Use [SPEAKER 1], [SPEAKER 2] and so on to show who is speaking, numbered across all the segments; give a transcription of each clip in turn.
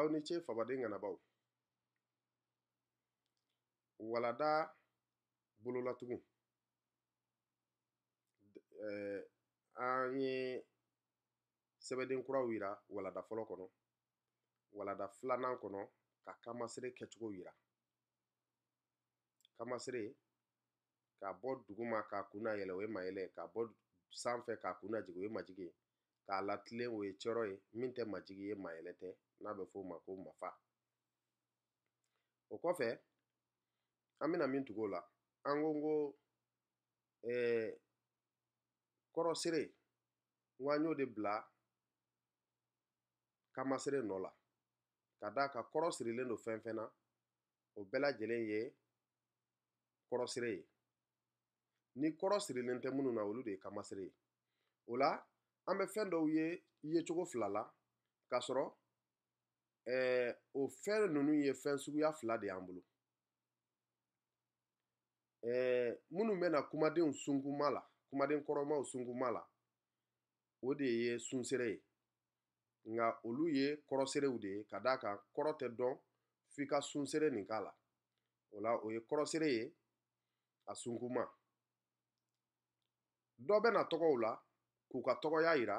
[SPEAKER 1] अवनीचे फबादे ŋanabaw walada bololatugu eh, an ye sɛbɛden kuraw yira walada fɔlɔ kɔnɔ walada filanan kɔnɔ ka kamasere kɛcogo yira kamasere ka bɔ duguma k'a kun na yɛlɛ o ye mayɛlɛ ka bɔ sanfɛ k'a kun na o ye majigi ye k'a latilen o ye cɔrɔ ye min tɛ majigi ye mayɛlɛ tɛ n'a bɛ f'o ma ko mafa o kɔfɛ an bɛna min tugu o la an ko ko eh, kɔrɔsere n ko an y'o de bila kamasere nɔ la ka d'a kan kɔrɔ don fɛn fɛn na o bɛɛ lajɛlen ye kɔrɔsere ye ni kɔrɔ sirilen tɛ minnu na olu de ye kamasere ye o la an bɛ fɛn dɔw ye yecogo fila la k'a sɔrɔ Eh, o fɛn ninnu ye fɛn suguya fila de y'an bolo eh, minnu bɛna kumadenw sunkuma la kumaden kɔrɔmaw sunkuma la o de ye sunsere ye nka olu ye kɔrɔserew de ye ka d'a kan kɔrɔ tɛ dɔn f'i ka sunsere nin k'a la o la o ye kɔrɔsere ye a sunkuma dɔ bɛna tɔgɔw la k'u ka tɔgɔya yira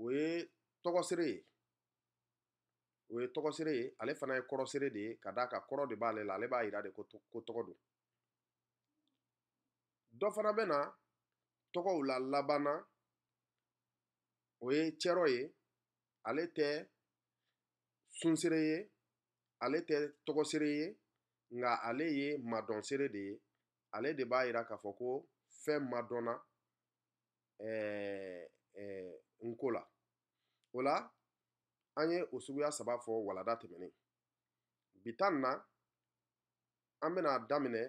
[SPEAKER 1] o ye tɔgɔsere ye o ye tɔgɔsere ye ale fana ye kɔrɔsere de ye ka d'a kan kɔrɔ de b'ale la ale b'a yira de ko tɔgɔ don dɔ fana bɛ na tɔgɔw la laban na o ye cɛrɔ ye ale tɛ sunsere ye ale tɛ tɔgɔsere ye nka ale ye madɔnsere de ye ale de b'a yira k'a fɔ ko fɛn madɔnna ɛɛ eh, ɛɛ eh, nko la o la suguya saba fɔ walada temene bitan na an bena daminɛ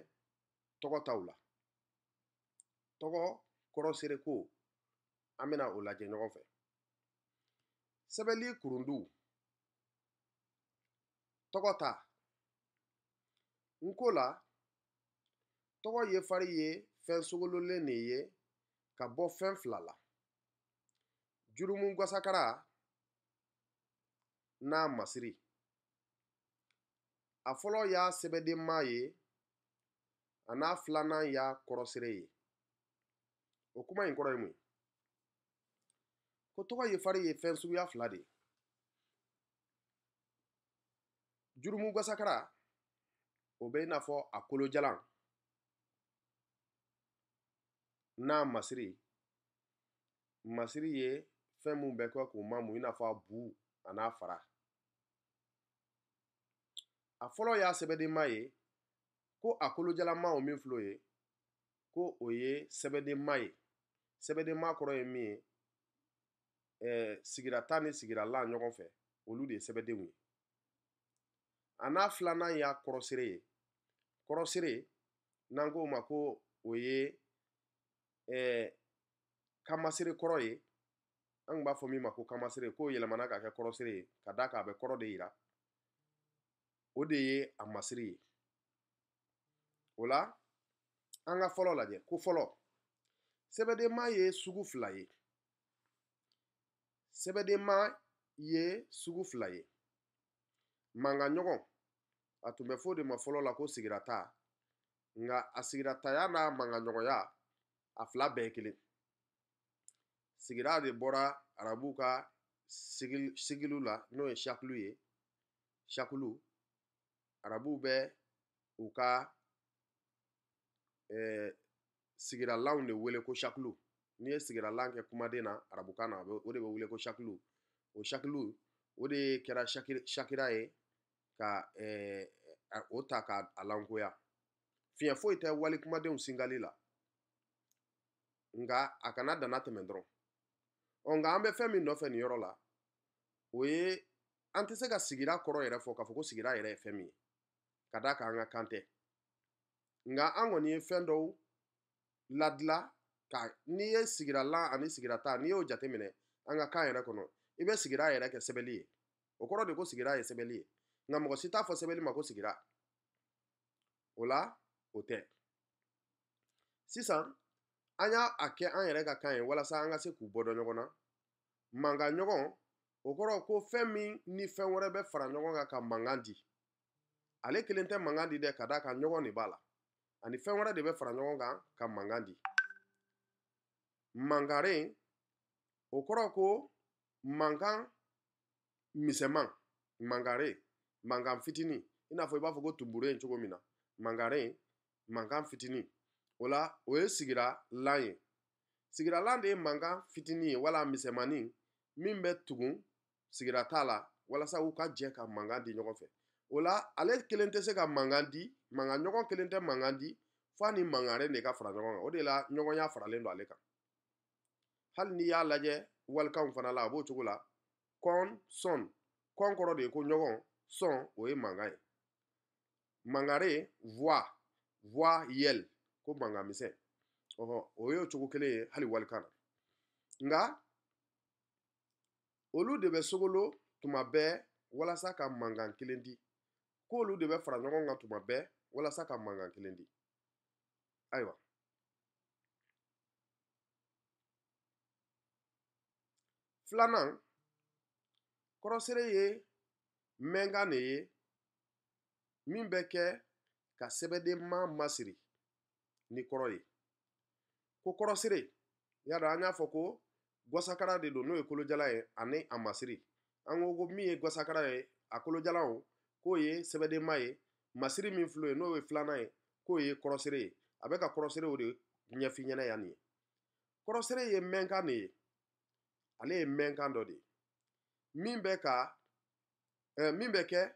[SPEAKER 1] tɔgɔ taw la tɔgɔ kɔrɔsereko an bena o lajɛ ɲɔgɔn fɛ sɛbɛli kurundu tɔgɔ ta nko la tɔgɔ ye fari ye fɛn sogololen ne ye ka bɔ fɛn fila la jurumu gwasakara n'a masiri a fɔlɔ y'a sɛbɛdenma ye a n'a filanan y'a kɔrɔsire ye o kuma in kɔrɔ ye mun ye ko tɔgɔ ye fari ye fɛn suguya fila de ye jurumu gwasakara o bɛ i n'a fɔ a kolojalan n'a masiri masiri ye fɛn min bɛ kɛ k'u mamu i n'a fɔ a bu a n'a fara a fɔlɔ y'a sɛbɛdenma ye ko a kolojalaman o min filɛ o ye ko o ye sɛbɛdenma ye sɛbɛdenma kɔrɔ ye min ye ɛɛ sigira tan ni sigira la ɲɔgɔn fɛ olu de ye sɛbɛdenw ye a n'a filanan y'a kɔrɔsire ye kɔrɔsire n'an k'o ma ko o ye ɛɛ kamasire kɔrɔ ye an tun b'a fɔ min ma ko kamasire k'o yɛlɛmana k'a kɛ kɔrɔsire ye ka d'a kan a bɛ kɔrɔ de yira o de ye a masiri ye o la an ka fɔlɔ lajɛ ko fɔlɔ sɛbɛdenma ye sugu fila ye sɛbɛdenma ye sugu fila ye mankanɲɔgɔn a tun bɛ fɔ o de ma fɔlɔ la ko sigirata nka a sigirataya n'a mankanɲɔgɔnya a fila bɛɛ ye kelen sigira de bɔra arabuw ka sigiliw la n'o ye shakulu ye shakulu arabu bɛ u ka eh, sigiralanw de wele ko shakulu n'i ye sigiralan kɛ kumaden na arabukan na o de bɛ wele ko shakulu o shakulu o de kɛra shakira ye ka eh, o ta k'a lankoya fiɲɛ foyi tɛ wali kumadenw singali la nka a kana dana tɛmɛ dɔrɔn ɔ nka an bɛ fɛn min nɔfɛ nin yɔrɔ la o ye an tɛ se ka sigira kɔrɔ yɛrɛ fɔ k'a fɔ ko sigira yɛrɛ ye fɛn min ye ka d'a kan an ka kan tɛ nka an kɔni ye fɛn dɔw ladila ka n'i ye sigira la ani sigira ta n'i y'o jateminɛ an ka kan yɛrɛ kɔnɔ i bɛ sigira yɛrɛ kɛ sɛbɛnli ye o kɔrɔ de ko sigira ye sɛbɛnli ye nka mɔgɔ si t'a fɔ sɛbɛnli ma ko sigira o la o tɛ sisan an y'a kɛ an yɛrɛ ka kan ye walasa an ka se k'u bɔdɔ ɲɔgɔn na mankan ɲɔgɔn o kɔrɔ ko fɛn min ni fɛn wɛrɛ bɛ fara ɲɔgɔn kan ka mankan di ale kelen tɛ mankan di dɛ ka daa kan ɲɔgɔn de b'a la ani fɛn wɛrɛ de bɛ fara ɲɔgɔn kan ka mankan di mankaren o kɔrɔ ko mankan misɛman mankaren mankan fitini i n'a fɔ i b'a fɔ ko tunburen cogo min na mankaren mankan fitini o la o ye sigira lan ye sigira lan de ye mankan fitini ye wala misɛmani min bɛ tugun sigira t'a la walasa u ka jɛ ka mankan di ɲɔgɔn fɛ o la ale kelen tɛ se ka mankan di mankan ɲɔgɔn kelen tɛ mankan di f'a ni mankanren de ka fara ɲɔgɔn kan o de la ɲɔgɔnya faralen don ale kan hali n'i y'a lajɛ walikanw fana la a b'o cogo la kɔn sɔn kɔn kɔrɔ de ye ko ɲɔgɔn sɔn o ye mankan ye mangare voix voix yel ko mankan misɛn ɔhɔ o y'o cogo kelen ye hali walikan na nka olu de bɛ sogolo tuma bɛɛ walasa ka mankan kelen di k'olu de bɛ fara ɲɔgɔn kan tuma bɛɛ walasa ka mankan kelen di ayiwa filanan kɔrɔsere ye mɛnkan de ye min bɛ kɛ ka sɛbɛdenma masiri ni kɔrɔ ye ko kɔrɔsere y'a dɔn an y'a fɔ ko gwasakara de don n'o ye kolojala ye ani a masiri an ko ko min ye gwasakara ye a kolojalaw k'o ye sɛbɛdenma ye masiri min filɛ n'o ye filanan ye k'o ye kɔrɔsere ye a bɛ ka o de ɲɛf'i ɲɛna yan nin ye kɔrɔsere ye mɛnkan de ye ale ye mɛnkan dɔ de ye min bɛ ka eh, min bɛ kɛ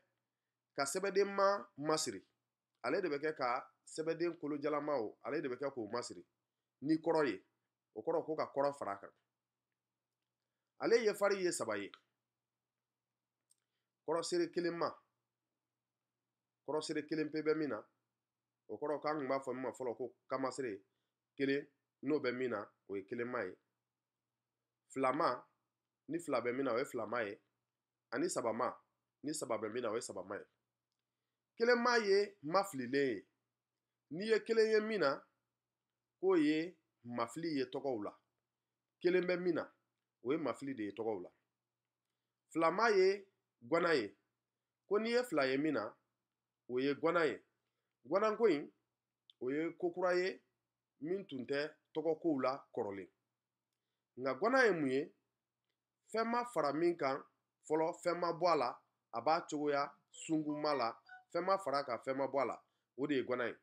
[SPEAKER 1] ka sɛbɛdenma masiri ale de bɛ kɛ ka sɛbɛden kolojalamaw ale de bɛ kɛ k'o masiri ni kɔrɔ ye o kɔrɔ ko ka kɔrɔ fara a kan ale ye fari ye saba ye kɔrɔsere kelen ma kɔrɔsiri kelen pe bɛ min na o kɔrɔ k'an tun b'a fɔ min ma fɔlɔ ko kamasere kelen n'o bɛ min na o ye kelenma ye filama ni fila bɛ min na o ye filama ye ani sabama ni saba bɛ min na o ye sabama ye kelenma ye mafililen ye n'i ye kelen ye min na k'o ye mafili ye tɔgɔw la kelen bɛ min na o ye mafili de ye tɔgɔw la filama ye gwana ye ko n'i ye fila ye min na o ye gwana ye gwananko in o ye kokura ye min tun tɛ tɔgɔkow la kɔrɔlen nka gwana ye mun ye fɛn ma fara min kan fɔlɔ fɛn ma bɔ a la a b'a cogoya sunkunma la fɛn ma fara ka fɛn ma bɔ a la o de ye gwana ye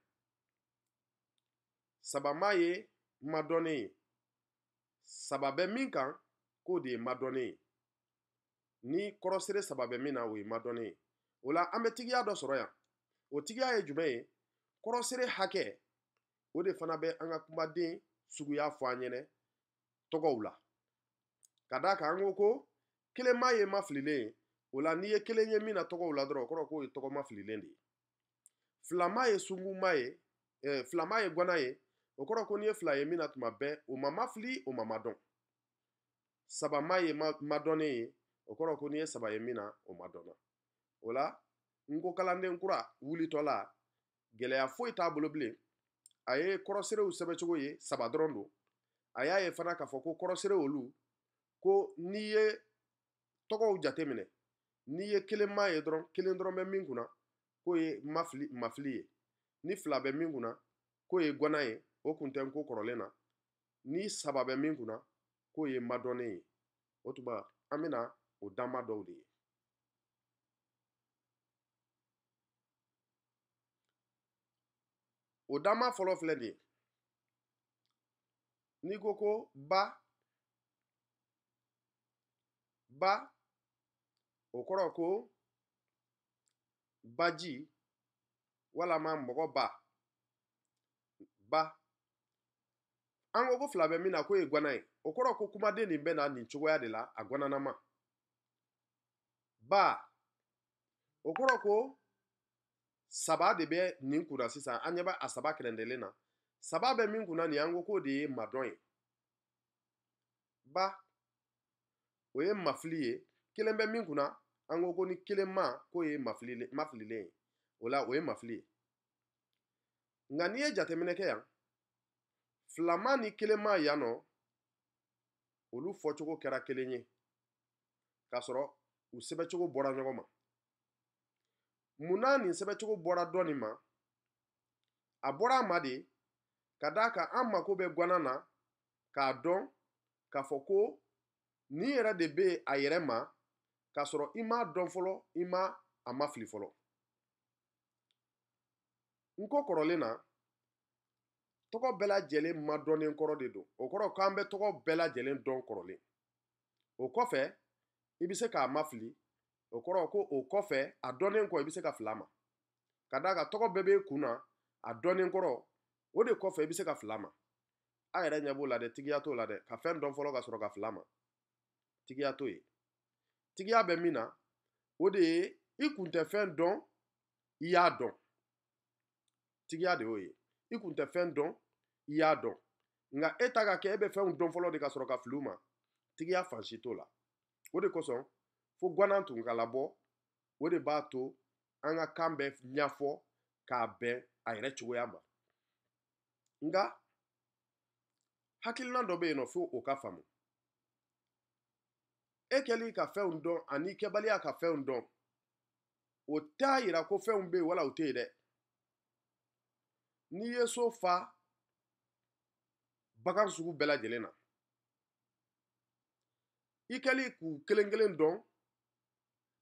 [SPEAKER 1] saba ma ye madɔnne ye saba bɛ min kan k'o de ye madɔnne ye ni kɔrɔsere saba bɛ min na o ye madɔnne ye o la an bɛ tigiya dɔ sɔrɔ yan o tigiya ye jumɛn ye kɔrɔsere hakɛ o de fana bɛ an ka kumaden suguya fɔ an ɲɛnɛ tɔgɔw la ka daa kan an ko ko kelen m'a ye mafililen ye o la n'i ye kelen ye min na tɔgɔw la dɔrɔn o kɔrɔ k'o ye tɔgɔ mafililen de ye fila m'a ye sunkunma ye eh, fila m'a ye gwana ye o kɔrɔ ko n'i ye fila ye min na tuma bɛɛ o ma mafili o ma madɔn saba m'a ye madɔnnen ye o kɔrɔ ko n'i ye saba ye min na o madɔnna o la ngụkalanden kura wulitɔla gɛlɛya foyi t'a bolo bilen a ye kɔrɔserew sɛbɛcogo ye saba dɔrɔn don a y'a ye fana k'a fɔ ko kɔrɔsere olu ko n'i ye tɔgɔw jate minɛ n'i ye kelen maa ye dɔrɔn kelen dɔrɔn bɛ min kunna k'o ye mafili mafili ye ni fila bɛ min kunna k'o ye gana ye o kun tɛ nko kɔrɔlen na ni saba bɛ min kunna k'o ye madɔnnen ye o tuma an na o danba dɔw de ye o dama fɔlɔ filɛ nin ye n'i ko ko ba ba o kɔrɔ ko baji walama mɔgɔba ba an ko ko fila bɛ min na k'o ye gwana ye o kɔrɔ ko kumaden nin bɛ na nin cogoya de la a gwananama ba o kɔrɔ ko saba de bɛ nin kunna sisan an ɲɛ bɛ a saba kɛrɛnkɛrɛnlen na saba bɛ min kunna nin an ko k'o de ye madɔn ye ba o ye mafili ye kelen bɛ min kunna an ko ko ni kelen ma k'o ye mafililen ye o la o ye mafili ye nka n'i ye jateminɛ kɛ yan filama ni kelen ma yan nɔ olu fɔcogo kɛra kelen ye k'a sɔrɔ u sɛbɛcogo bɔra ɲɔgɔn ma munna nin sɛbɛcogo bɔra dɔ ma a bɔra a ma de ka daa kan an mako bɛ gwana na k'a dɔn k'a fɔ ko nin yɛrɛ de bɛ a yɛrɛ ma k'a sɔrɔ i m'a dɔn fɔlɔ i ma a ma fili fɔlɔ n ko kɔrɔlen na tɔgɔ bɛɛ lajɛlen ma dɔnnen kɔrɔ de don o kɔrɔ k'an bɛ tɔgɔ bɛɛ lajɛlen dɔn kɔrɔlen o kɔfɛ i bɛ se k'a fili. o kɔrɔ ko o kɔfɛ a dɔnnen kɔ i bɛ se ka fila ma ka da ka tɔgɔ bɛɛ bɛ e kun na a dɔnnen kɔrɔ o de kɔfɛ i bɛ se ka fila ma a yɛrɛ ɲɛ b'o la dɛ tigiya t'o la dɛ ka fɛn dɔn fɔlɔ ka sɔrɔ ka fila ma tigiya t'o ye tigiya bɛ min na o de ye i kun tɛ fɛn dɔn i y'a dɔn tigiya de y'o ye i kun tɛ fɛn dɔn i y'a dɔn nka e ta ka kɛ e bɛ fɛnw dɔn fɔlɔ de ka sɔrɔ ka fili u ma tigiya fan si t'o la o de kosɔn fo gwanan tun o de b'a to an ka kan bɛ ɲɛfɔ k'a bɛn a yɛrɛ cogoya ma nga hakilina dɔ bɛ yen nɔ fo o ka faamu e kɛli ka fɛnw dɔn ani kɛbaliya ka fɛnw dɔn o t'a yira ko fɛnw bɛ yen wala o tɛ yen dɛ n'i ye so fa bagan sugu bɛɛ lajɛlen na i kɛli k'u kelen kelen dɔn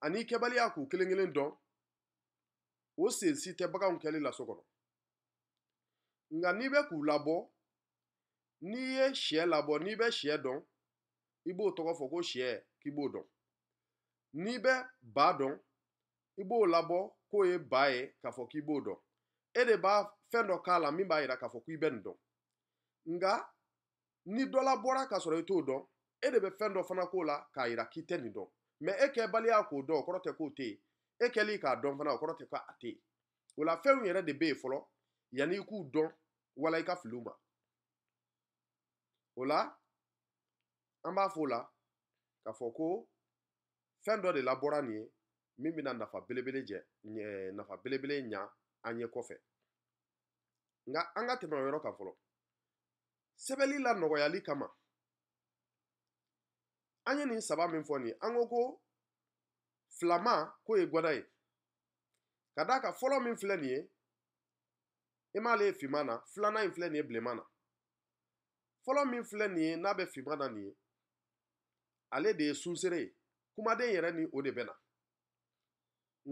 [SPEAKER 1] ani i kɛbaliya k'u kelen kelen dɔn o sen si tɛ baganw kɛli la so kɔnɔ nka n'i bɛ k'u labɔ n'i ye sɛ labɔ n'i bɛ sɛ dɔn i b'o tɔgɔ fɔ ko sɛ k'i b'o dɔn n'i bɛ ba dɔn i b'o labɔ k'o ye ba ye k'a fɔ k'i b'o dɔn e de b'a fɛn dɔ k'a la min b'a yira k'a fɔ k'i bɛ nin dɔn nka ni dɔ la bɔra k'a sɔrɔ i t'o dɔn e de bɛ fɛn dɔ fana k'o la k'a yira k'i tɛ nin dɔn mɛ e kɛ baliya k'o dɔn o kɔrɔ tɛ k'o tɛ yen e kɛli k'a dɔn fana o kɔrɔ tɛ k'a tɛ yen o la fɛnw yɛrɛ de bɛ yen fɔlɔ yanni i k'u dɔn wala i ka u ma o la an b'a fɔ o la k'a fɔ ko fɛn dɔ de labɔra nin ye min bɛna nafa belebele jɛ ɲɛ nafa belebele ɲa an ye kɔfɛ nka an ka tɛmɛ o yɔrɔ kan fɔlɔ sɛbɛnni la nɔgɔyali kama anye ni saba min fɔ nin an ko ko filama ko ye gwada ye ka d'a kan fɔlɔ min filɛ nin ye i m'ale ye finman na filanan in filɛ nin ye bilenman na fɔlɔ min filɛ nin ye n'a bɛ finman na nin ye ale de ye sunsere ye kumaden yɛrɛ ni o de bɛ na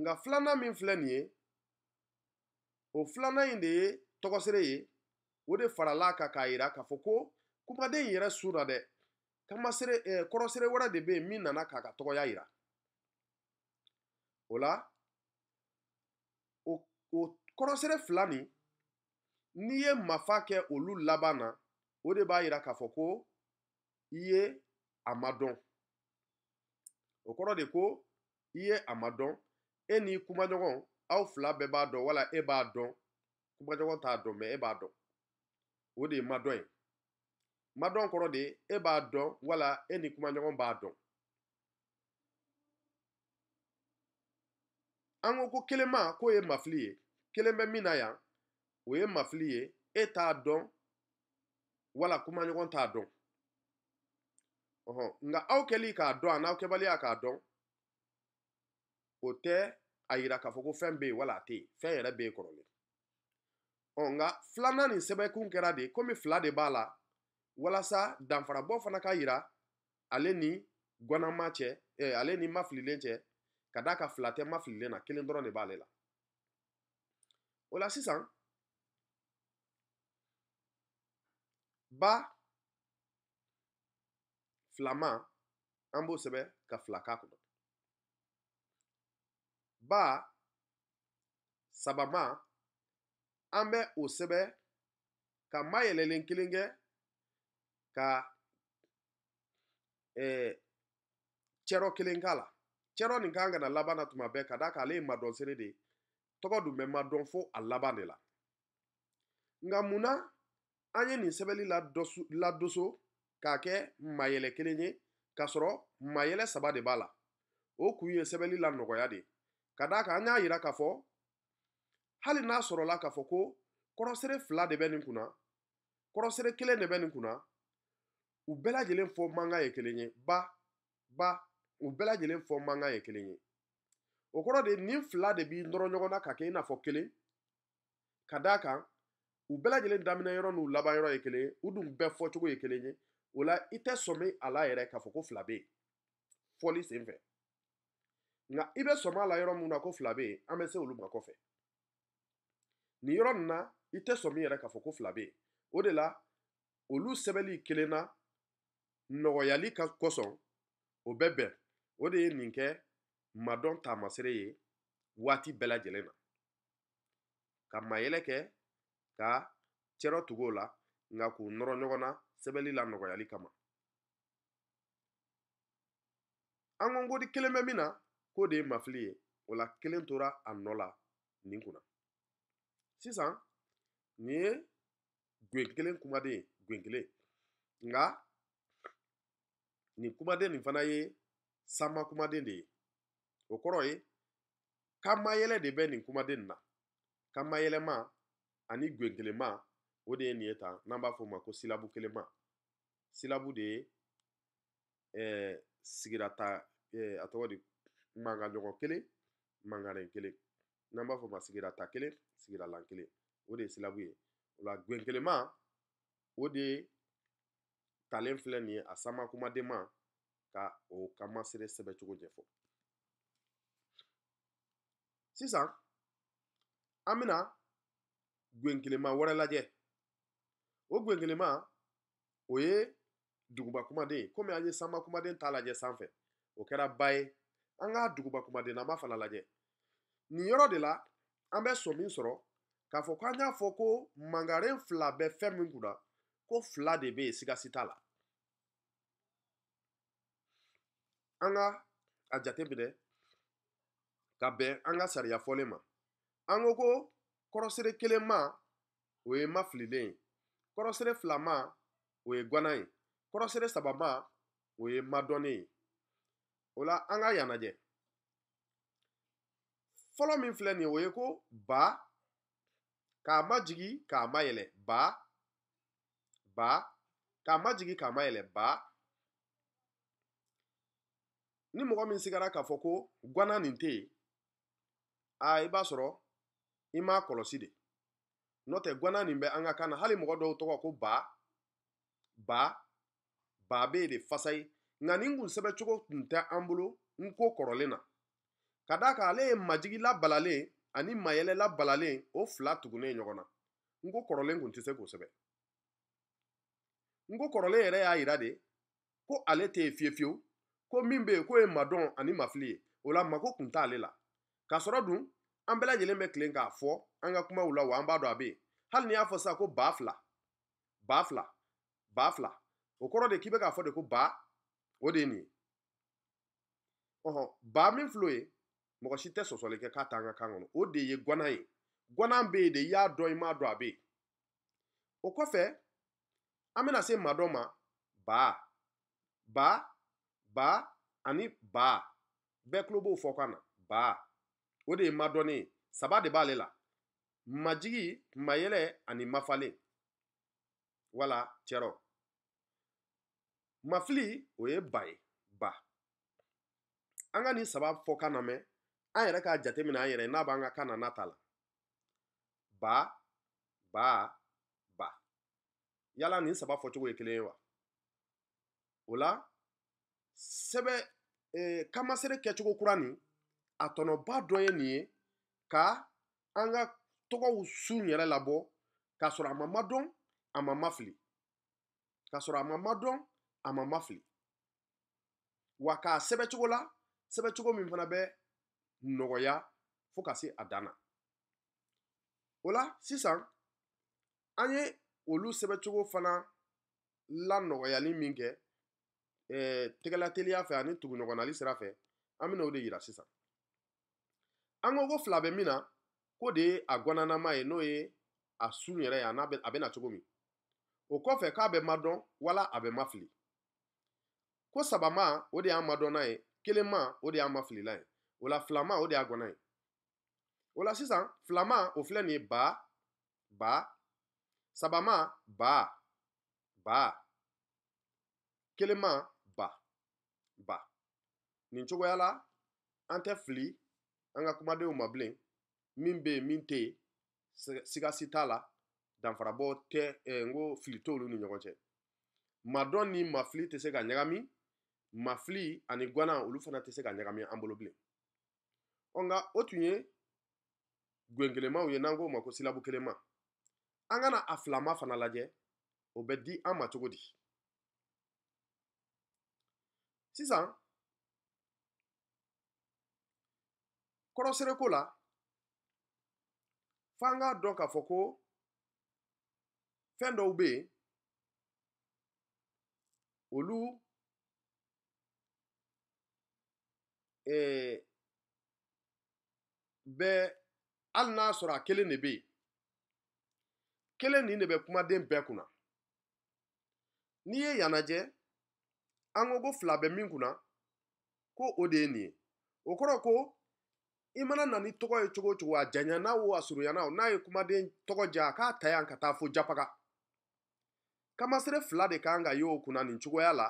[SPEAKER 1] nka filanan min filɛ nin ye o filanan in de ye tɔgɔsere ye o de faral'a a kan k'a jira k'a fɔ ko kumaden yɛrɛ sun na dɛ taamasere eh, kɔrɔsere wɛrɛ de bɛ yen min nana k'a ka tɔgɔya jira o la o o kɔrɔsere fila nin n'i ye mafa kɛ olu laban na o de b'a jira k'a fɔ ko i ye a ma dɔn o kɔrɔ de ko i ye a ma dɔn e n'i kumaɲɔgɔn aw fila bɛɛ b'a dɔn wala e b'a dɔn kumaɲɔgɔn t'a dɔn mɛ e b'a dɔn o de ye ma dɔn ye ma dɔn kɔrɔ de e b'a dɔn wala e ni kumaɲɔgɔn b'a dɔn an ko ko kelenma k'o ye mafili ye kelen bɛ min na yan o ye mafili ye e t'a dɔn wala kumaɲɔgɔn t'a dɔn ɔhɔn nka aw kɛli k'a dɔn a n'aw kɛbaliya k'a dɔn o tɛ a yira k'a fɔ ko fɛn bɛ yen wala a tɛ yen fɛn yɛrɛ bɛ yen kɔrɔlen ɔ nka filanan nin sɛbɛnkun kɛra de komi fila de b'a la walasa danfarabɔ fana ka yira ale ni gwanama cɛ eh, ale ni mafililen cɛ ka da ka fila tɛ mafililen na kelen dɔrɔn de b'ale la o la sisan ba filama an b'o sɛbɛ ka fila k'a kɔnɔ ba sabama an bɛ o sɛbɛ ka mayɛlɛlen kelen kɛ ka ee chɛrɔ kelen k'a la chɛrɔ nin kan ka na laban na tuma bɛɛ ka d'a kan ale ye madɔn sere de ye tɔgɔ dun bɛ madɔn fo a laban de la nka mun na an ye nin sɛbɛnli ladoso k'a kɛ mayɛlɛ kelen ye k'a sɔrɔ mayɛlɛ saba de b'a la o kun ye sɛbɛli la nɔgɔya de ka d'a kan an y'a yira k'a fɔ hali n'a sɔrɔla k'a fɔ ko kɔrɔsere fila de bɛ nin kunna kɔrɔsere kelen de bɛ nin kunna u bɛɛ lajɛlen fɔ mankan ye kelen ye ba ba u bɛɛ lajɛlen fɔ mankan ye kelen ye o kɔrɔ de nin fila de b'i nɔrɔ ɲɔgɔn na ka kɛ i n'a fɔ kelen ka d'a kan u bɛɛ lajɛlen daminɛ yɔrɔ n'u laban yɔrɔ ye kelen ye u dun bɛɛ fɔcogo ye kelen ye o la i tɛ sɔmi a la yɛrɛ k'a fɔ ko fila bɛ yen fɔli sen fɛ nka i bɛ sɔmi a la yɔrɔ min na ko fila bɛ yen an bɛ se olu ma kɔfɛ nin yɔrɔ nin na i tɛ sɔmi yɛrɛ k'a fɔ ko fila bɛ yen o de la olu sɛbɛnli kelen na nɔgɔyali ka kosɔn o bɛ bɛn o de ye nin kɛ madɔn taamasere ye waati bɛɛ lajɛlen na ka mayɛlɛ kɛ ka cɛrɔ tugu o la nka k'u nɔrɔ ɲɔgɔn na sɛbɛli la nɔgɔyali kama an ko kɔnkodi kelen bɛ min na k'o de ye mafili ye o la kelen tora a nɔ la nin kunna sisan nin ye gwen kelen kumaden ye gwen kelen nka nin kumaden nin fana ye sanba kumaden de ye o kɔrɔ ye kanmayɛlɛ de bɛ nin kumaden nin na kanmayɛlɛma ani gwenkelenma o de ye nin ye tan n'an b'a fɔ o ma ko silabu kelenma silabu de ye eh, sigirata eh, a tɔgɔ di mankaɲɔgɔn kelen mankanen kelen n'an b'a fɔ o ma sigirata kelen sigiralan kelen o de ye silabu ye o la gwenkelenma o de ye talen filɛ nin ye a samakomadema ka o kamasere sɛbɛcogo ɲɛfɔ sisan an bɛna gwenkelema wɛrɛ lajɛ o gwenkelema o ye duguba kumaden komi an ye sanba kumaden ta lajɛ sanfɛ o kɛra ba ye an k'a duguba kumaden na an b'a fana lajɛ nin yɔrɔ de la an bɛ sɔn min sɔrɔ k'a fɔ k'an y'a fɔ ko mangaren fila bɛ fɛn min kunna ko fila de bɛ yen sigasi t'a la an ka a jate minɛ ka bɛn an ka sariya fɔlen ma an ko ko kɔrɔsire kelen ma o ye mafililen ye kɔrɔsire fila ma o ye gwana ye kɔrɔsire saba ma o ye madɔnnen ye o la an ka yan lajɛ fɔlɔ min filɛ nin o ye ko ba k'a majigi k'a mayɛlɛ ba ba k'a majigi k'a mayɛlɛ ba ni mɔgɔ min sigara k'a fɔ ko gwana nin tɛ yen a i b'a sɔrɔ i m'a kɔlɔsi de n'o tɛ gwana nin bɛ an ka kan na hali mɔgɔ dɔw tɔgɔ ko ba ba ba bɛ yen de fasayi nka nin kun sɛbɛcogo tun tɛ an bolo n ko kɔrɔlen na ka d'a kan ale ye majigi labalalen ani mayɛlɛ labalalen o fila tugunnen ɲɔgɔn na n ko kɔrɔlen kun tɛ se k'o sɛbɛ n ko kɔrɔlen yɛrɛ y'a yira de ko ale tɛ yen fiyewu. ko min bɛ yen k'o ye madɔn ani mafili ye o la mako kun t'ale la k'a sɔrɔ dun an bɛɛ lajɛlen bɛ tilen k'a fɔ an ka kumaw la wa an b'a dɔn a bɛ yen hali n'i y'a fɔ sisan ko ba fila ba fila ba fila o kɔrɔ de k'i bɛ k'a fɔ de ko ba o de ye nin ye ɔhɔn ba min filɛ o ye mɔgɔ si tɛ sɔsɔli kɛ k'a t'an ka kan kɔnɔ o de ye gwana ye gwana bɛ yen de i y'a dɔn i m'a dɔn a bɛ yen o kɔfɛ an bɛna se maa dɔ ma ba ba ba ani ba bɛɛ tulo b'o fɔ kan na ba o de ye madɔnni ye saba de b'ale la majigi mayɛlɛ ani mafalen wala cɛrɔ mafili o ye ba ye ba an ka nin saba fɔ kan na mɛn an yɛrɛ k'a jate minɛ an yɛrɛ n'a b'an ka kan na n'a ta la ba ba ba yala nin saba fɔcogo ye kelen ye wa o la sɛbɛ eh, kamasere kɛcogo kura nin a tɔnɔba dɔ ye nin ye ka an ka tɔgɔw sun yɛrɛ labɔ k'a sɔrɔ a ma madɔn a ma mafili k'a sɔrɔ a ma madɔn a ma mafili wa k'a sɛbɛcogo la sɛbɛcogo min fana bɛ nɔgɔya fo ka se a dan na o la sisan an ye olu sɛbɛcogo fana lanɔgɔyali min kɛ Eh, tɛgɛlateliya fɛ ani tuguɲɔgɔnnali sira fɛ an bɛna o de yira sisan an ko ko fila bɛ min na ko de ye a gɔnanama ye n'o ye a sun yɛrɛ ye a n'a bɛ a bɛ na cogo min o kɔfɛ k'a bɛ madɔn wala a bɛ mafili ko sabama o de y'an madɔnna ye kelenma o de y'an mafilila ye o la filama o de y'a gɔnna ye o la sisan filama o filɛ nin ye ba ba sabama ba ba kelenma nin cogoya la an tɛ fili an ka kumadenw ma bilen min bɛ yen min tɛ yen sigasi t'a la danfarabɔ tɛ eh, n ko fili t'olu ni ɲɔgɔn cɛ madɔn ni mafili tɛ se ka ɲagami mafili ani gwana olu fana tɛ se ka ɲagami an bolo bilen ɔ nka o tun ye gwenkelenmaw ye n'an k'o ma ko silabu kelenma an kana a filama fana lajɛ o bɛ di an ma cogo di sisan kɔrɔsireko la f'an k'a dɔn k'a fɔ ko fɛn dɔw bɛ yen olu ɛɛ eh, bɛ hali n'a sɔrɔ a kelen de bɛ yen kelen nin de bɛ kumaden bɛɛ kunna n'i ye yan lajɛ an ko ko fila bɛ min kunna ko o de ye nin ye o kɔrɔ ko i mana na ni tɔgɔ ye cogo o cogo a janyana o a surunyana o n'a ye kumaden tɔgɔ ja k'a ta yan ka taa fo japaga kamasere fila de kan ka y'o kunna nin cogoya la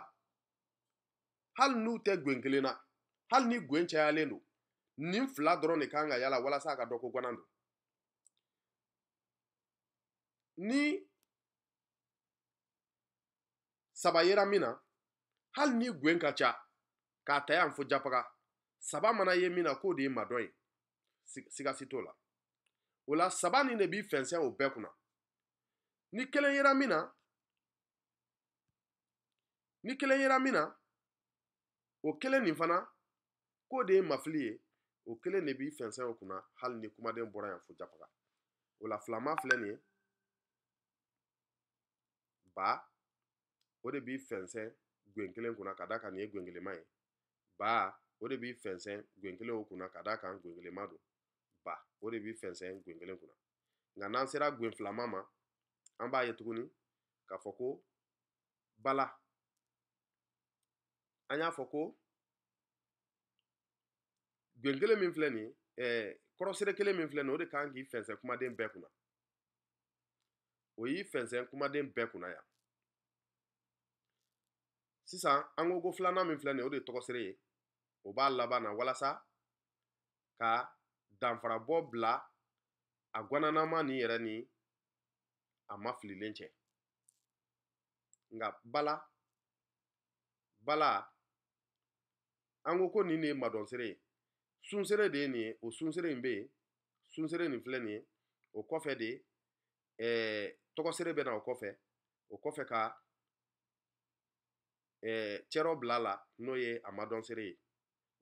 [SPEAKER 1] hali n'u tɛ gwen kelen na hali ni gwen cayalen don nin fila dɔrɔn de kan ka y'a la walasa a ka dɔ ko gwanan don ni saba yera min na hali ni gwen ka ca k'a ta yan fo japaga saba mana ye min na k'o de ye madɔ ye sigasi t'o la o la saba nin de b'i fɛnsɛn o bɛɛ kunna ni kelen yera min na ni kelen yera min na o kelen nin fana k'o de ye mafili ye o kelen de b'i fɛnsɛn o kunna hali ni kumaden bɔra yan fo japaga o la filama filɛ nin ye ba o de b'i fɛnsɛn gwen kelen kunna ka da kan nin ye gwen kelenma ye ba o de bi fɛnsɛn gwen kelenw kunna ka d'a kan gwen don ba o de bi fɛnsɛn gwen kunna nka n'an sera gwenfilama ma an b'a ye tuguni k'a fɔ ko bala an eh, y'a fɔ ko gwen min filɛ nin ye eh, kɔrɔsire kelen min filɛ nin o de kan k'i fɛnsɛn kumaden bɛɛ kunna o y'i fɛnsɛn kumaden bɛɛ kunna yan sisan an ko ko filanan min filɛ nin ye o de ye tɔgɔsire ye o b'a laban na walasa ka danfarabɔ bila a gananama nin yɛrɛ ni a ma fililen cɛ nka bala bala an ko ko nin de ye madɔnsere ye sunsere de ye nin ye o sunsere in bɛ yen sunsere nin filɛ nin ye o kɔfɛ de ɛɛ tɔgɔsere bɛ na o kɔfɛ o kɔfɛ ka ɛɛ cɛrɔ bila la n'o ye a madɔnsere ye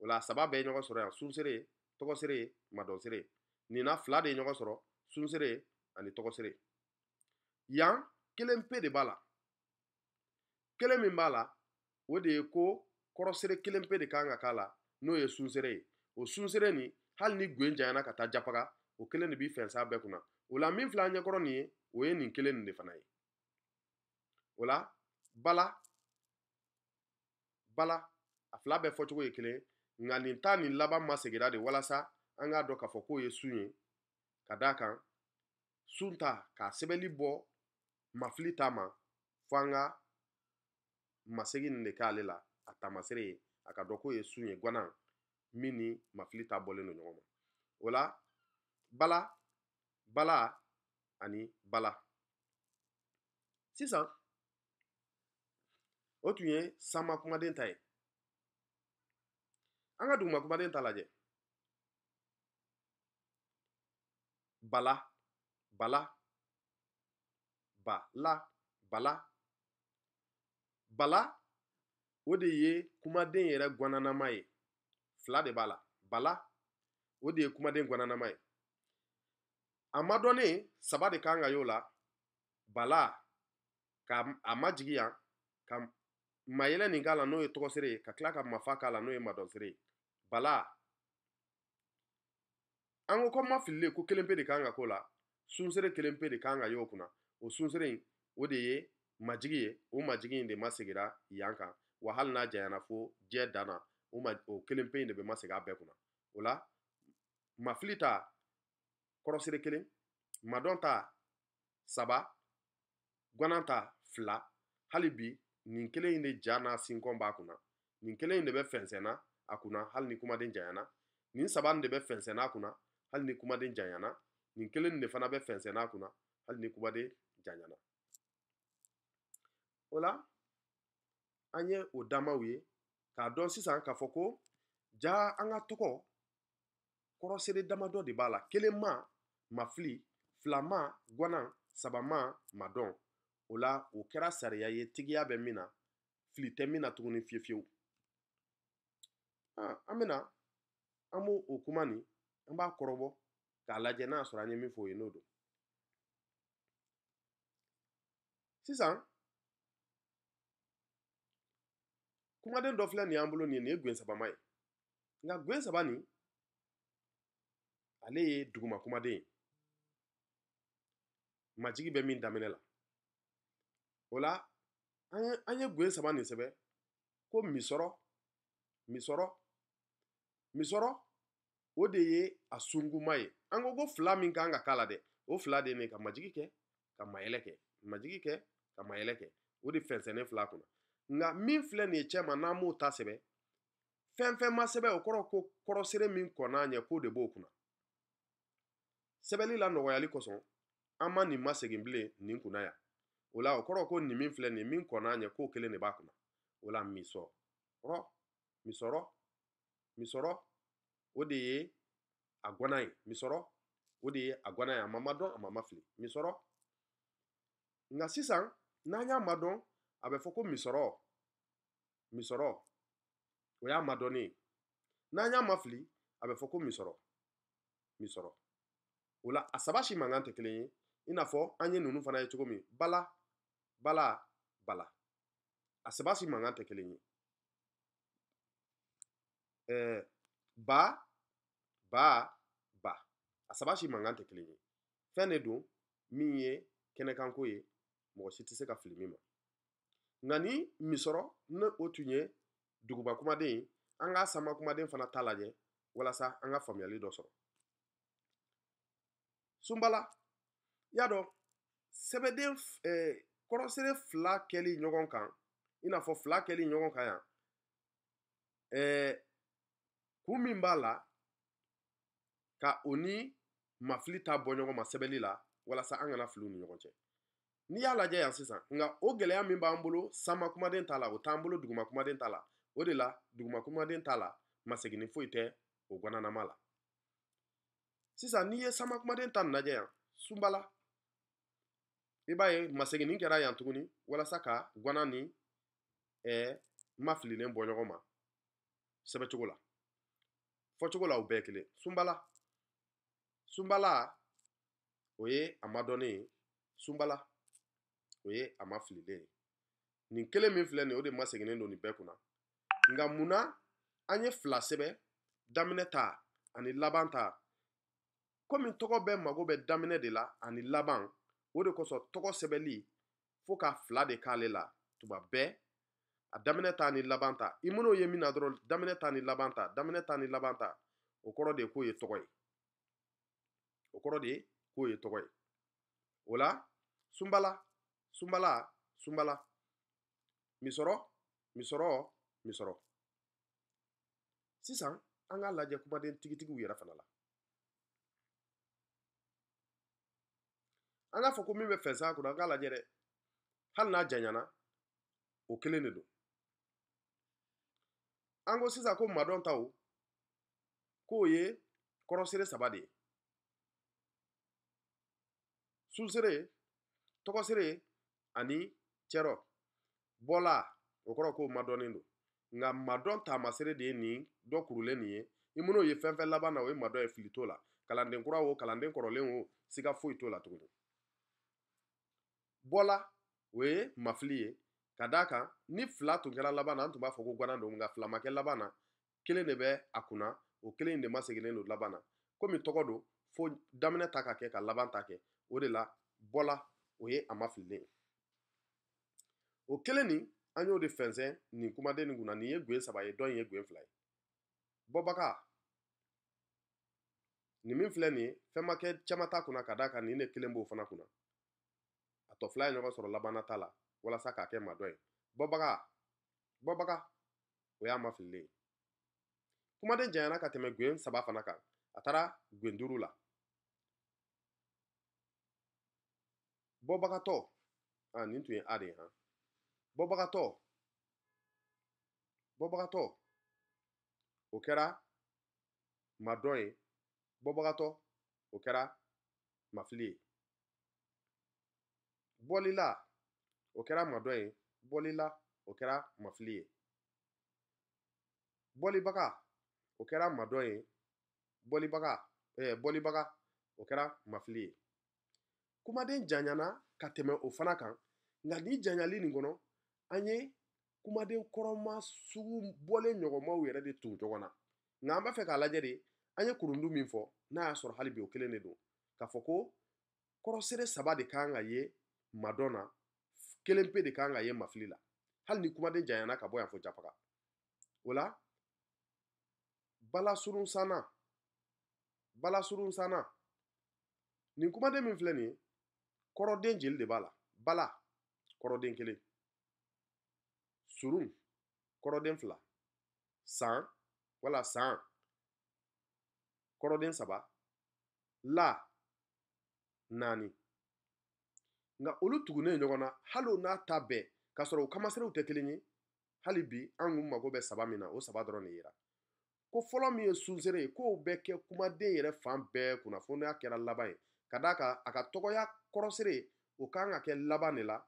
[SPEAKER 1] o la saba bɛɛ ye ɲɔgɔn sɔrɔ yan sunsere tɔgɔsere madɔnsere nina fila de ye ɲɔgɔn sɔrɔ sunsere ani tɔgɔsere yan kelen pe de b'a la kelen min b'a la o de ye ko kɔrɔsere kelen pe de kan ka k'a la n'o ye sunsere ye o sunsere nin hali ni gwen janyana ka taa japaga o kelen de b'i fɛnsɛ a bɛɛ kunna o la min filɛ an ɲɛkɔrɔ nin ye o ye nin kelen nin de fana ye o la bala bala a fila bɛɛ fɔcogo ye kelen nka nin ta nin laban masegira de walasa an k'a dɔn k'a fɔ k'o ye sun ye ka daa kan sun ta k'a sɛbɛli bɔ mafili ta ma fɔ an ka masegi nin de k'ale la a taamasere ye a ka dɔn k'o ye sun ye gwanan min ni mafili ta bɔlen do ɲɔgɔn ma o la bala bala ani bala sisan o tun ye sama kumaden ta ye an ka duguma kumaden ta lajɛ bala bala bala bala bala o de ye kumaden yɛrɛ gwananama ye fila de b'a la bala o de ye kumaden gwananama ye a madɔnnen saba de kan ka y'o la bala ka a majigi yan ka mayɛlɛ nin k'a la n'o ye tɔgɔsere ye ka tila ka mafa k'a la n'o ye madɔnsere ye bala aŋɔkɔma fililen ko kelen pe de kan ka k'o la sunsere kelen pe de kan ka y'o kunna o sunsere in o de ye majigi ye o majigi in de masegira yan kan wa hali n'a janyana fo diɲɛ dan na o, ma, o kelen pe in de bɛ masegi a bɛɛ kunna o la mafili ta kɔrɔsire kelen madɔn ta saba gwanan ta fila hali bi nin kelen in de ja n'a sinkɔn b'a kunna nin kelen in de bɛ fɛnsɛn a kunna hali ni kumaden janyana nin saba nin de bɛ fɛnsɛn n'a kunna hali ni kumaden janyana nin kelen nin de fana bɛ fɛnsɛn n'a kunna hali ni kumaden janyana o la an ye o damaw ye k'a dɔn sisan k'a fɔ ko ja an ka tɔgɔ kɔrɔsere damadɔ de b'a la kelenma mafili filama gwanan sabama madɔn o la o kɛra sariya ye tigiya bɛ min na fili tɛ min na tuguni fiyefiyewu amịna amụ okumani mgba kwụrụgbọ ka alaje na asụrụ anya emefu oyi n'odo sisan kumaden dɔ filɛ nin y'an bolo nin ye nin ye gwensabama ye nka gwensaba nin ale ye duguma kumaden ye majigi bɛ min daminɛ la o la an ye gwen saba nin sɛbɛ ko misɔrɔ misɔrɔ misɔrɔ o de ye a sunkuma ye an ko ko fila min kan ka k'a la dɛ o fila de ne ka majigi kɛ ka mayɛlɛ kɛ majigi kɛ ka mayɛlɛ kɛ o de fɛnsɛnnen fila kunna nka min filɛ nin ye cɛ ma n'an b'o ta sɛbɛ fɛn fɛn ma sɛbɛ o kɔrɔ ko kɔrɔsere min kɔnna a ɲɛ k'o de b'o kunna sɛbɛli la nɔgɔyali kosɔn an ma nin masegin bilen nin kunna yan o la o kɔrɔ ko nin min filɛ nin min kɔnna a ɲɛ k'o kelen de b'a kunna o la misɔrɔ misɔrɔ misɔrɔ o de ye a gɔnna ye misɔrɔ o de ye a ye a ma ma dɔn a ma ma fili misɔrɔ nka sisan n'an y'a ma dɔn a bɛ fɔ ko misɔrɔ misɔrɔ o y'a ma dɔnnen ye n'an y'a ma fili a bɛ fɔ ko misɔrɔ misɔrɔ o la a saba si mankan tɛ kelen ye i n'a fɔ an ye ninnu fana ye cogo min bala bala bala a saba si mankan tɛ kelen ye ee ba baa ba a saba si mankan tɛ kelen ye fɛn de don min ye kɛnɛkanko ye mɔgɔ si tɛ se ka fili min ma nka ni misɔrɔ ni o tun ye duguba kumaden ye an k'a sama kumaden fana ta lajɛ walasa an ka faamuyali dɔ sɔrɔ sunbala y'a dɔn sɛbɛden eh, kɔrɔsere fila kɛli ɲɔgɔn kan i n'a fɔ fila kɛli ɲɔgɔn kan yan eh, kun min b'a la ka o ni mafili ta bɔ ɲɔgɔn ma sɛbɛli la walasa an kana filiw ni ɲɔgɔn cɛ n'i y'a lajɛ yan sisan nka o gɛlɛya min b'an bolo sama kumaden t'a la o t'an bolo duguma kumaden t'a la o de la duguma kumaden t'a la maseginin foyi tɛ o gwananama la sisan n'i ye sama kumaden ta nin lajɛ yan sunbala i b'a ye maseginin kɛra yan tuguni walasa ka gwana ni ɛɛ mafililen bɔ ɲɔgɔn ma sɛbɛcogo la fɔcogo la u bɛɛ kelen sunbala sunbala o ye a madɔnnen ye sunbala o ye a ma fililen ye nin kelen min filɛ nin o de ma seginen don nin bɛɛ kunna nka munna an ye fila sɛbɛn daminɛ ta ani laban ta komi tɔgɔ bɛɛ mago bɛ daminɛ de la ani laban o de kosɔn tɔgɔ sɛbɛli fo ka fila de k'ale la tuma bɛɛ a daminɛ t'a ni laban ta i man'o ye min na dɔrɔn daminɛ t'a ni laban ta daminɛ t'a ni laban ta o kɔrɔ de ye k'o ye tɔgɔ ye o kɔrɔ de ye k'o ye tɔgɔ ye o la sunbala sunbala sunbala misɔrɔ misɔrɔ misɔrɔ sisan an k'a lajɛ kumaden tigitigiw yɛrɛ fana la an k'a fɔ ko min bɛ fɛnsɛn a kɔnɔ an k'a lajɛ dɛ hali n'a janyana o kelen de don an ko sisan ko madɔn taw k'o ye kɔrɔsere saba de ye susere tɔgɔsere ani cɛrɔ bɔla o kɔrɔ ko madɔnnen do nka madɔn taamasere de ye nin dɔ kurulen nin ye i man'o ye fɛn fɛn laban na e o ye madɔn ye fili t'o la kalanden kura o kalanden kɔrɔlen o siga foyi t'o la tuguni bɔla o ye mafili ye ka d'a kan ni fila tun kɛra laban na an tun b'a fɔ ko gwanan don nka fila ma kɛ laban na kelen de bɛ a kunna o kelen in de maseginnen don laban na komi tɔgɔ don fo daminɛ ta ka kɛ ka laban ta kɛ o de la bɔla o ye a mafililen ye o kelen nin an y'o de fɛnsɛn nin kumaden nin kunna nin ye gwen saba ye dɔ in ye gwen fila ye bɔbaga nin min filɛ nin ye fɛn ma kɛ caman t'a kunna ka d'a kan nin de kelen b'o fana kunna a tɔ fila ye ɲɔgɔn sɔrɔ labanna ta la walasa k'a kɛ madɔ ye bɔbaga bɔbaga o y'a mafililen ye kumaden janyana ka tɛmɛ gwen saba fana kan a taara gwen duuru la bɔbagatɔ a nin tun ye a de ye han bɔbagatɔ bɔbagatɔ o kɛra madɔ ye bɔbagatɔ o kɛra mafili ye bɔlila o kɛra madɔ ye bɔlila o kɛra mafili ye bɔlibaga o kɛra madɔ ye bɔlibaga eh, bɔlibaga o kɛra mafili ye kumaden janyana ka tɛmɛ o fana kan nka ni janyali nin kɔnɔ an ye kumaden kɔrɔma sugu bɔlen ɲɔgɔnmaw yɛrɛ de tun ɲɔgɔn na nka an b'a fɛ k'a lajɛ de an ye kurundu min fɔ n'a y'a sɔrɔ hali bi o kelen de don k'a fɔ ko kɔrɔsere saba de kan ka ye madɔ na kelen pe de kan ka ye mafili la hali ni kumaden janyana ka bɔ yan fo japaga o la balasurun sanna balasurun sanna nin kumaden min filɛ nin ye kɔrɔden jeli de b'a la bala kɔrɔden kelen surun kɔrɔden fila san wala san kɔrɔden saba la naani nka olu tugunen ɲɔgɔn na hali n'a ta bɛɛ k'a sɔrɔ u kamaserew tɛ kelen ye hali bi an kun mago bɛ saba min na o saba dɔrɔn de yera ko fɔlɔ min ye sunsere ye k'o bɛ kɛ kumaden yɛrɛ fan bɛɛ kunnafoniya kɛra laban ye ka d'a kan a ka tɔgɔya kɔrɔsere o kan ka kɛ laban de la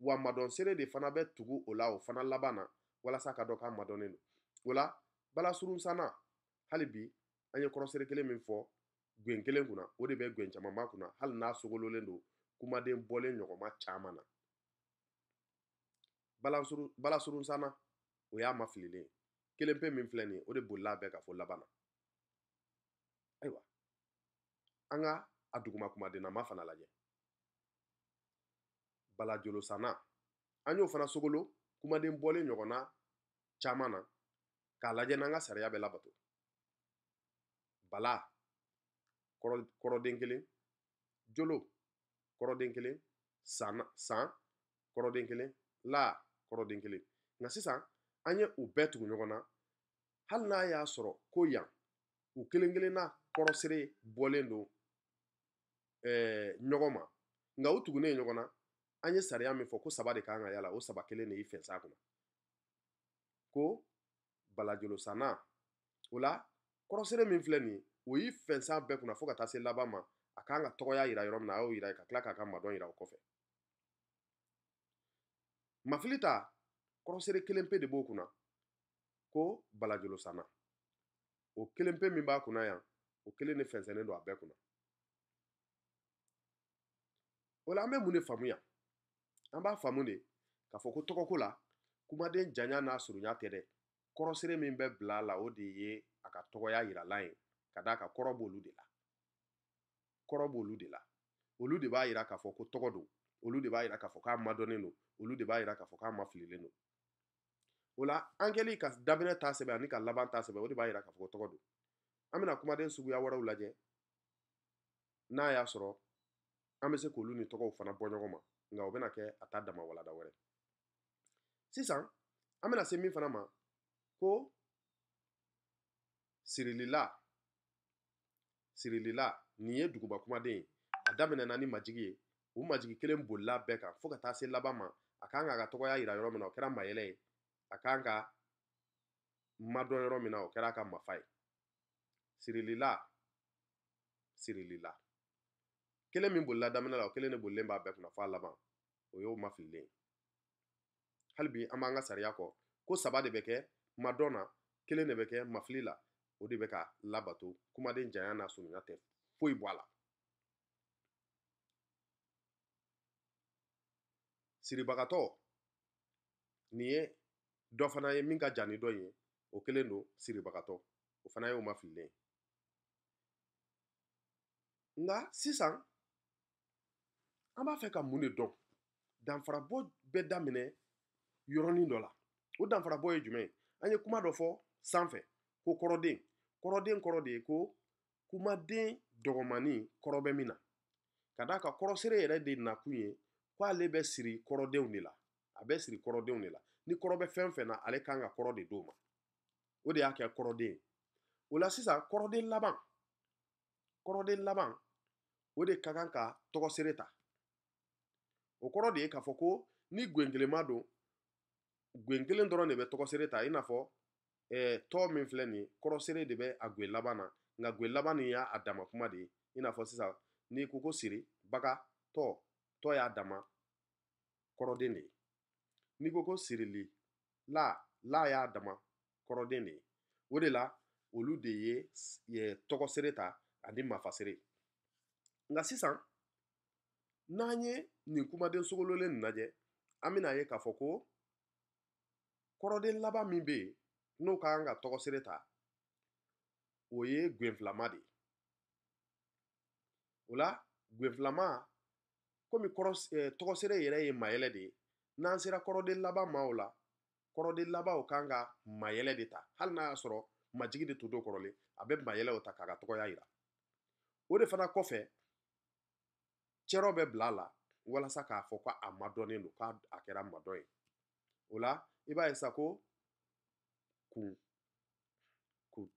[SPEAKER 1] wa madɔnsere de fana bɛ tugu o la o fana laban na walasa ka dɔ k'a madɔnnen don o la balasurunsanna hali bi an ye kɔrɔsere kelen min fɔ gwen kelen kunna o de bɛ gwen camanba kunna hali n'a sogololen don kumaden bɔlen ɲɔgɔnma caman na balasurunsanna o y'a mafililen kelen pe min filɛ nin o de bolila bɛɛ ka fɔ laban na ayiwa an ka a duguma kumadennama fana lajɛ balajolosanna an y'o fana sogolo kumaden bɔlen ɲɔgɔnna caman na k'a lajɛ n'an ka sariya bɛ labato bala kɔrɔden kelen jolo kɔrɔden kelen san san kɔrɔden kelen la kɔrɔden kelen nka sisan an ye u bɛɛ tugu ɲɔgɔn na hali n'a y'a sɔrɔ ko yan u kelen kelenna kɔrɔsire bɔlen don ɛɛ ɲɔgɔn ma nka u tugunen ɲɔgɔn na an ye sariya min fɔ ko saba de kan ka y'a la o saba kelen de y'i fɛns'a kunna ko balajolosanna o la kɔrɔsire min filɛ nin ye o y'i fɛns'a bɛɛ kunna fo ka taa se laban ma a kan ka tɔgɔya yira yɔrɔ min na a y'o yira ye ka tila k'a ka madɔn yira o kɔfɛ mafili ta kɔrɔsere kelen pe de b'o kunna ko balajolo sanna o kelen pe min b'a kunna yan o kelen de fɛnsɛnnen don a bɛɛ kunna o la an bɛ mun de faamu yan an b'a faamu de k'a fɔ ko tɔgɔko la kumaden janya n'a surunya tɛ dɛ kɔrɔsere min bɛ bila a la o de ye a ka tɔgɔya yirala ye ka d'a ka kɔrɔ b'olu de la kɔrɔ b'olu de la olu de b'a yira k'a fɔ ko tɔgɔ don olu de b'a yira k'a fɔ k'a madɔnnen don olu de b'a yira k'a fɔ k'a mafililen don o la an kɛlen ka daminɛ ta sɛbɛn ani ka laban ta sɛbɛn o de b'a yira k'a fɔ ko tɔgɔ don an bɛna kumaden suguya wɛrɛw lajɛ n'a y'a sɔrɔ an bɛ se k'olu ni tɔgɔw fana bɔ ɲɔgɔn ma nka o bɛna kɛ a ta dama walada wɛrɛ sisan an bɛna se min fana ma ko sirilila sirilila nin ye duguba kumaden ye a daminɛna ni majigi ye u majigi kelen bolila bɛɛ kan fo ka taa se laban ma a kan k'a ka tɔgɔya yira yɔrɔ min na o kɛra mayɛlɛ ye a kan ka madɔn yɔrɔ min na o kɛra a ka mafa ye sirilila sirilila kelen min bolila daminɛ la o kelen de bolilen b'a bɛɛ kunna fo a laban o y'o mafililen hali bi an b'an ka sariya kɔ ko saba de bɛ kɛ madɔn na kelen de bɛ kɛ mafili la o de bɛ ka labato kumaden janya n'a surunya tɛ foi voilà siribagatɔ nin ye dɔ fana ye min ka jan ni dɔ ye o kelen don siribagatɔ o fana ye o mafililen nka sisan an b'a fɛ ka mun de dɔn danfarabɔ bɛ daminɛ yɔrɔnin dɔ la o danfarabɔ ye jumɛn ye an ye kuma dɔ fɔ sanfɛ ko kɔrɔden kɔrɔden kɔrɔ de ye ko kumaden dɔgɔmani kɔrɔ bɛ min na ka d'a kan kɔrɔsere yɛrɛ de nakun ye k'ale bɛ siri kɔrɔdenw de la a bɛ siri kɔrɔdenw de la ni kɔrɔ bɛ fɛn fɛn na ale kan ka kɔrɔ de d'o ma o de y'a kɛ kɔrɔden ye o la sisan kɔrɔden laban kɔrɔden laban o de ka kan ka tɔgɔsere ta o kɔrɔ de ye k'a fɔ ko ni gwenkelema don gwen kelen dɔrɔn de bɛ tɔgɔsere ta i n'a fɔ ɛɛ tɔ min filɛ nin ye kɔrɔsere de bɛ a gwen laban na nka gwe laban nin y'a dama kuma de ye i n'a fɔ sisan n'i ko ko siri baga tɔ tɔ y'a dama kɔrɔden de ye n'i ko ko sirili la la y'a dama kɔrɔden de ye o de la olu de ye tɔgɔsere ta ani mafasere nka sisan n'an ye nin kumaden sogololen nin lajɛ an bɛna ye k'a fɔ ko kɔrɔden laban min bɛ yen n'o ka kan ka tɔgɔsere ta o ye gwenfilama de ye o la gwenfilama komi kɔrɔ eh, tɔgɔsere yɛrɛ ye mayɛlɛ de ye n'an sera kɔrɔden laban ma o la kɔrɔden labanw kan ka mayɛlɛ de ta hali n'a y'a sɔrɔ majigi de tun do kɔrɔlen a bɛ mayɛlɛw ta k'a ka tɔgɔya yira o de fana kɔfɛ cɛrɔ bɛ bila a la walasa k'a fɔ ko a madɔnnen do k'a a kɛra madɔ ye o la i b'a ye sa ko kun kun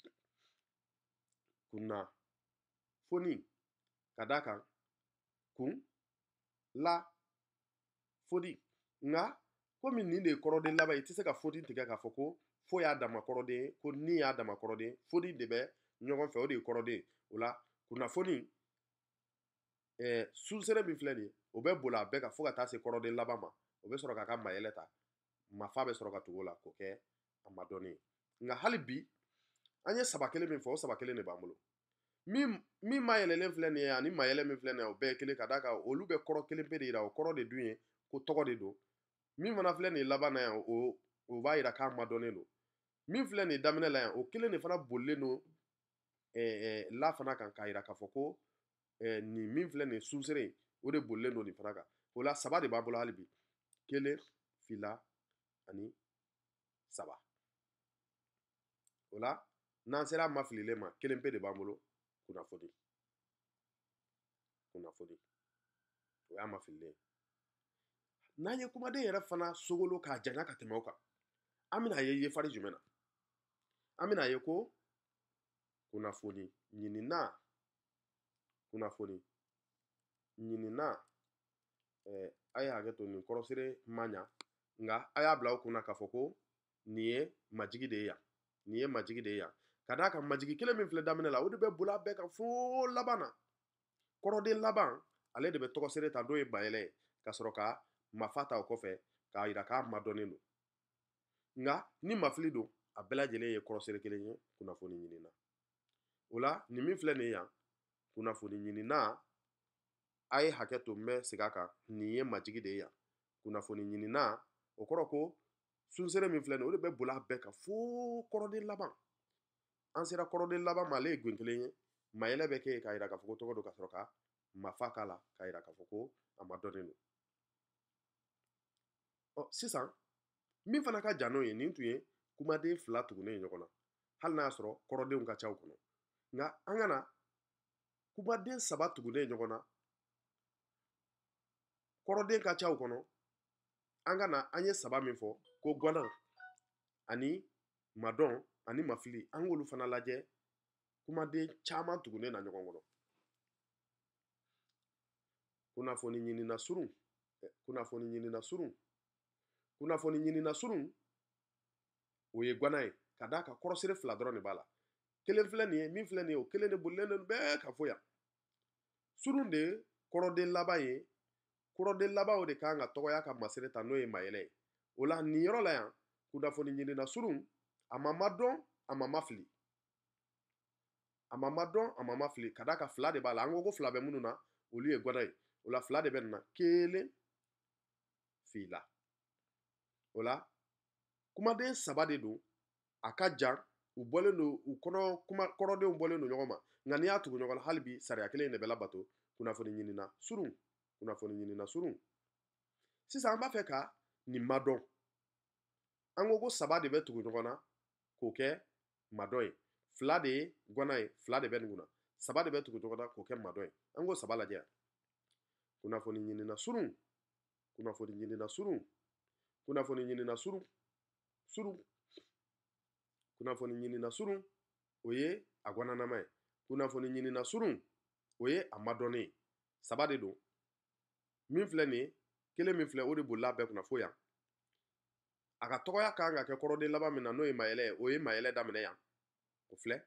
[SPEAKER 1] kunna fonin ka d'a la fodin nka komi nin de ye kɔrɔden laban i tɛ se ka fodin tigɛ k'a fɔ ko fo y'a dama kɔrɔden ye ko ni y'a dama kɔrɔden fodin de bɛ ɲɔgɔn fɛ o de ye kɔrɔden o la kunnafoni eh, sunsere min filɛ nin o bɛ boli a bɛɛ kan fo ka taa se kɔrɔden laban ma o bɛ sɔrɔ k'a ka mayɛlɛ ta mafa bɛ sɔrɔ ka tugu o la k'o kɛ a madɔnni ye nka hali bi an ye saba kelen min fɔ o saba kelen de b'an bolo min min ma yɛlɛlen filɛ nin ye ani mayɛlɛ min filɛ nin ye o bɛɛ ye kelen ka d'a kan olu bɛ kɔrɔ kelen pe de yira o kɔrɔ de dun ye ko tɔgɔ de don min fana filɛ nin laban na yan o o b'a yira k'a madɔnnen don min filɛ nin daminɛ la yan o kelen de fana bolilen don e, ɛɛ e, la fana kan k'a yira k'a fɔ ko ɛɛ e, nin min filɛ nin sunsere ye o de bolilen don nin fana kan o la saba de b'an bolo hali bi kelen fila ani saba o la n'an sera ma fililen ma kelen pe de b'an bolo kunnafoni kunnafoni o y'a ma n'an ye kumaden yɛrɛ fana sogolo k'a janya ka tɛmɛ o kan an bɛna ye yefari jumɛn na an bɛna ye ko kunnafoni ɲinina kunnafoni ɲinina ɛɛ a ye hakɛ to nin kɔrɔsire ma ɲa nka a y'a bila aw kunna k'a fɔ ko nin ye majigi de ye yan nin ye majigi de ye yan ka d'a kan majigi kelen min filɛ daminɛ la o de bɛ boli a bɛɛ kan fo laban na kɔrɔden laban ale de bɛ tɔgɔsere ta n'o ye mayɛlɛ ye ka sɔrɔ ka mafa ta o kɔfɛ k'a yira k'a madɔnnen don nka ni mafili don a bɛɛ lajɛlen ye kɔrɔsere kelen ye kunnafoni ɲinina o la nin min filɛ nin yan kunnafoni ɲinina a ye hakɛ to n bɛ sigi a kan nin ye majigi de ye yan kunnafoni ɲinina o kɔrɔ ko sunsere min filɛ nin o de bɛ boli a bɛɛ kan fo kɔrɔden laban an sera kɔrɔden laban ma ale ye gwen kelen ye mayɛlɛ bɛ kɛ k'a yira k'a fɔ ko tɔgɔ don ka sɔrɔ ka mafa k'a la k'a yira k'a fɔ ko a ma dɔnnen don ɔ sisan min fana ka jan n'o ye nin tun ye kumaden fila tugunen ɲɔgɔn na hali n'a y'a sɔrɔ kɔrɔdenw ka ca u kɔnɔ nka an ka na kumaden saba tugunen ɲɔgɔn na kɔrɔden ka ca u kɔnɔ an ka na an ye saba min fɔ ko gwanan ani madɔn ani mafili an k'olu fana lajɛ kumaden caman tugunen na ɲɔgɔn kɔnɔ kunnafoni ɲinina surun kunnafoni ɲinina surun kunnafoni ɲinina surun o ye gwana ye ka d'a kan kɔrɔsiri fila dɔrɔn de b'a la kelen filɛ nin ye min filɛ nin ye o kelen de bolilen don bɛɛ ka fo yan surun de ye kɔrɔden laban ye kɔrɔden laban o de kan ka tɔgɔya ka masiri ta n'o ye mayɛlɛ ye o la nin yɔrɔ la yan kunnafoni ɲinina surun a ma madɔn a ma mafili a ma madɔn a ma mafili ka d'a kan fila de b'a la an ko ko fila bɛ minnu na olu ye gwada ye o la fila de bɛ nin na kelen fila o la kumaden saba de don a ka jan u bɔlen don u kɔnɔ kuma kɔrɔdenw bɔlen don ɲɔgɔn ma nka n'i y'a tugu ɲɔgɔn na hali bi sariya kelen in de bɛ labato kunnafoni ɲinina surun kunnafoni ɲinina surun sisan an b'a fɛ ka nin madɔn an ko ko saba de bɛ tugu ɲɔgɔn na k'o kɛ madɔ ye fila de ye gwana ye fila de bɛ nin kunna saba de bɛ tugu tɔgɔ da k'o kɛ madɔ ye an k'o saba lajɛ kunnafoni ɲinina surun kunnafoni ɲinina surun kunnafoni ɲinina surun surun kunnafoni ɲinina surun o ye a gwananama ye kunnafoni ɲinina surun o ye a madɔnni ye saba de don min filɛ nin ye kelen min filɛ o de bolila bɛɛ kunna fo yan a ka tɔgɔya kan ka kɛ kɔrɔden laban min na n'o ye mayɛlɛ ye o ye mayɛlɛ daminɛ yan o filɛ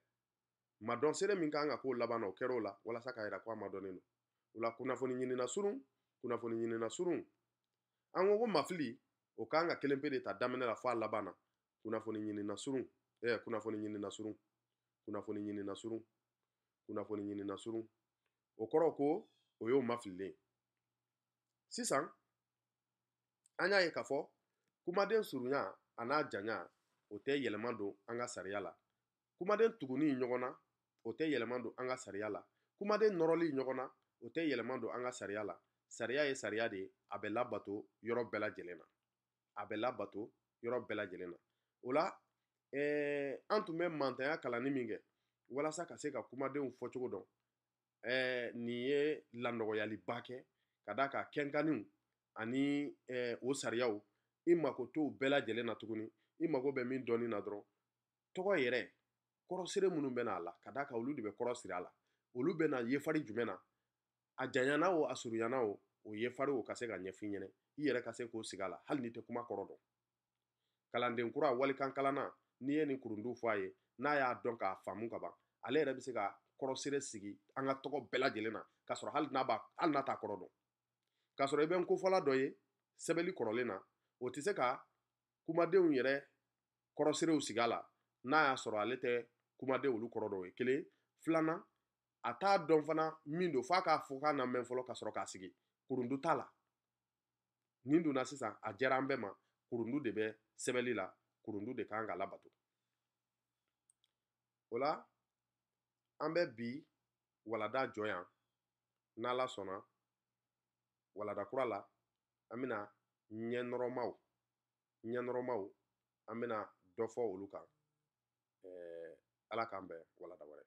[SPEAKER 1] madɔn sere min kan ka k'o laban na o kɛra o la walasa k'a yira ko a madɔnnen do o la kunnafoni ɲinina surun kunnafoni ɲinina surun an ko ko mafili o kan ka kelen pe de ta daminɛ la fɔ a laban na kunnafoni ɲinina surun eh, kunnafoni ɲinina surun kunnafoni ɲinina surun kunnafoni ɲinina surun o kɔrɔ ko o y'o mafililen sisan an y'a ye k'a fɔ kumaden surunya a n'a janya o tɛ yɛlɛma don an ka sariya la kumaden tuguni ɲɔgɔn na o tɛ yɛlɛma don an ka sariya la kumaden nɔrɔli ɲɔgɔn na o tɛ yɛlɛma don an ka sariya la sariya ye sariya de ye a bɛ labato yɔrɔ bɛɛ lajɛlen na a bɛ labato yɔrɔ bɛɛ lajɛlen na o la eh, an tun bɛ mantanya kalanni min kɛ walasa ka se ka kumadenw fɔcogo dɔn eh, nin ye lanɔgɔyaliba kɛ ka da ka kɛnkaniw ani eh, o sariyaw i mako t'o bɛɛ lajɛlen na tuguni i mako bɛ min dɔɔni na dɔrɔn tɔgɔ yɛrɛ kɔrɔsere minnu bɛ na a la ka d'a olu de bɛ kɔrɔsiri a la olu bɛ na yefari jumɛn na a janyana o a surunyana o o yefari o ka se ka ɲɛfin ɲɛnɛ i yɛrɛ ka se k'o sigi a la hali n'i tɛ kuma kɔrɔ dɔn kalanden kura walikan kalanna n'i ye nin kurundu fɔ a ye n'a y'a dɔn k'a faamu ka ban ale yɛrɛ bɛ se ka kɔrɔsere sigi an ka tɔgɔ bɛɛ lajɛlen na k'a sɔrɔ hali n'a b'a hali n'a t'a kɔrɔ dɔn k'a sɔrɔ i bɛ n kofɔla dɔ ye sɛbɛli kɔrɔlen na o tɛ se ka kumadenw yɛrɛ kɔrɔsirew sigi a la n'a y'a sɔrɔ ale tɛ kumaden olu kɔrɔ dɔw ye kelen filanan a t'a dɔn fana min don f'a k'a fɔ k'a na mɛn fɔlɔ ka sɔrɔ k'a sigi kurundu t'a la nin donna sisan a jɛra an bɛɛ ma kurundu de bɛ sɛbɛnli la kurundu de kan ka labato o la an bɛ bi walada jɔ yan n'ala sɔnna walada kura la an bɛna ɲɛnɔrɔmaw ɲɛnɔrɔmaw an bɛna dɔ fɔ olu kan ala k'an bɛn walada wɛrɛ